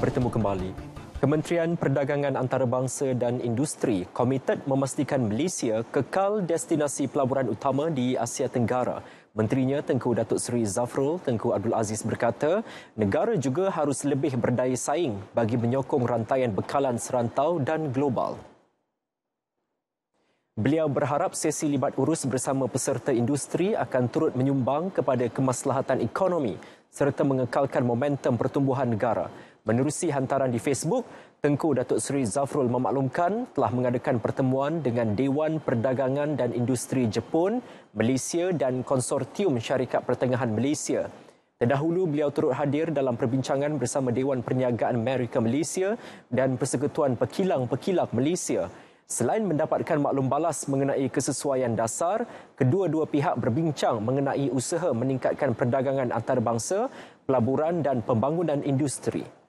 bertemu kembali. Kementerian Perdagangan Antarabangsa dan Industri komited memastikan Malaysia kekal destinasi pelaburan utama di Asia Tenggara. Menterinya Tengku Datuk Seri Zafrul Tengku Abdul Aziz berkata, negara juga harus lebih berdaya saing bagi menyokong rantaian bekalan serantau dan global. Beliau berharap sesi libat urus bersama peserta industri akan turut menyumbang kepada kemaslahatan ekonomi serta mengekalkan momentum pertumbuhan negara. Menerusi hantaran di Facebook, Tengku Datuk Seri Zafrul memaklumkan telah mengadakan pertemuan dengan Dewan Perdagangan dan Industri Jepun, Malaysia dan Konsortium Syarikat Pertengahan Malaysia. Terdahulu beliau turut hadir dalam perbincangan bersama Dewan Perniagaan Amerika Malaysia dan Persekutuan Pekilang-Pekilang Malaysia. Selain mendapatkan maklum balas mengenai kesesuaian dasar, kedua-dua pihak berbincang mengenai usaha meningkatkan perdagangan antarabangsa, pelaburan dan pembangunan industri.